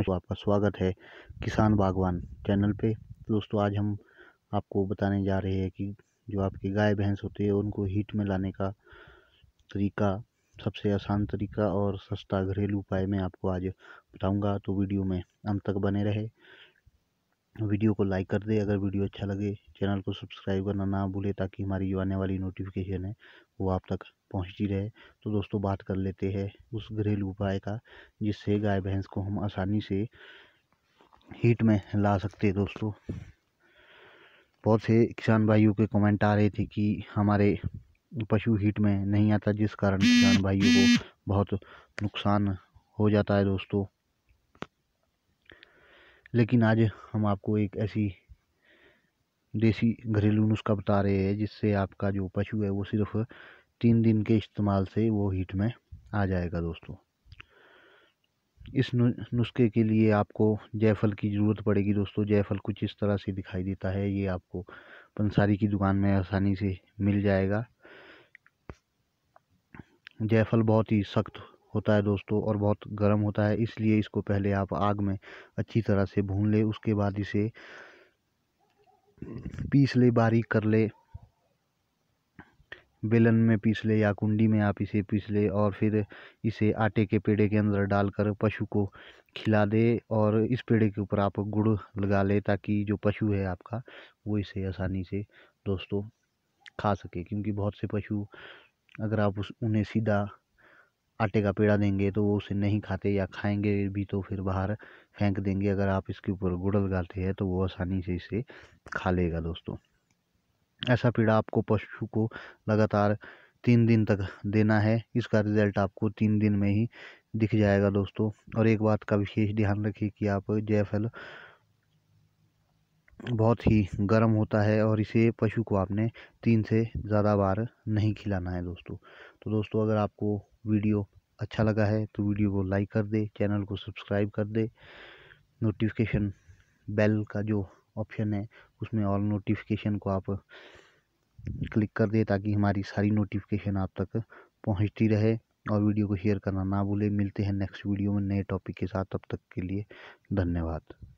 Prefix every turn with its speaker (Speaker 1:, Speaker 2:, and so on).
Speaker 1: में तो आपका स्वागत है किसान बागवान चैनल पे दोस्तों आज हम आपको बताने जा रहे हैं कि जो आपकी गाय भैंस होती है उनको हीट में लाने का तरीका सबसे आसान तरीका और सस्ता घरेलू उपाय मैं आपको आज बताऊंगा तो वीडियो में अंत तक बने रहे वीडियो को लाइक कर दे अगर वीडियो अच्छा लगे चैनल को सब्सक्राइब करना ना भूले ताकि हमारी जो आने वाली नोटिफिकेशन है वो आप तक पहुंचती रहे तो दोस्तों बात कर लेते हैं उस घरेलू उपाय का जिससे गाय भैंस को हम आसानी से हीट में ला सकते हैं दोस्तों बहुत से किसान भाइयों के कमेंट आ रहे थे कि हमारे पशु हीट में नहीं आता जिस कारण किसान भाइयों को बहुत नुकसान हो जाता है दोस्तों लेकिन आज हम आपको एक ऐसी देसी घरेलू नुस्खा बता रहे हैं जिससे आपका जो पशु है वो सिर्फ तीन दिन के इस्तेमाल से वो हीट में आ जाएगा दोस्तों इस नुस्खे के लिए आपको जयफल की ज़रूरत पड़ेगी दोस्तों जयफल कुछ इस तरह से दिखाई देता है ये आपको पंसारी की दुकान में आसानी से मिल जाएगा जयफल बहुत ही सख्त होता है दोस्तों और बहुत गर्म होता है इसलिए इसको पहले आप आग में अच्छी तरह से भून ले उसके बाद इसे पीस ले बारीक कर ले बेलन में पीस ले या कुंडी में आप इसे पीस ले और फिर इसे आटे के पेड़े के अंदर डालकर पशु को खिला दे और इस पेड़े के ऊपर आप गुड़ लगा ले ताकि जो पशु है आपका वो इसे आसानी से दोस्तों खा सके क्योंकि बहुत से पशु अगर आप उस उन्हें सीधा आटे का पेड़ा देंगे तो वो उसे नहीं खाते या खाएंगे भी तो फिर बाहर फेंक देंगे अगर आप इसके ऊपर गुड़ लगाते हैं तो वो आसानी से इसे खा लेगा दोस्तों ऐसा पेड़ा आपको पशु को लगातार तीन दिन तक देना है इसका रिजल्ट आपको तीन दिन में ही दिख जाएगा दोस्तों और एक बात का विशेष ध्यान रखिए कि आप जयफल बहुत ही गर्म होता है और इसे पशु को आपने तीन से ज़्यादा बार नहीं खिलाना है दोस्तों तो दोस्तों अगर आपको वीडियो अच्छा लगा है तो वीडियो को लाइक कर दे चैनल को सब्सक्राइब कर दे नोटिफिकेशन बेल का जो ऑप्शन है उसमें ऑल नोटिफिकेशन को आप क्लिक कर दे ताकि हमारी सारी नोटिफिकेशन आप तक पहुंचती रहे और वीडियो को शेयर करना ना भूले मिलते हैं नेक्स्ट वीडियो में नए टॉपिक के साथ तब तक के लिए धन्यवाद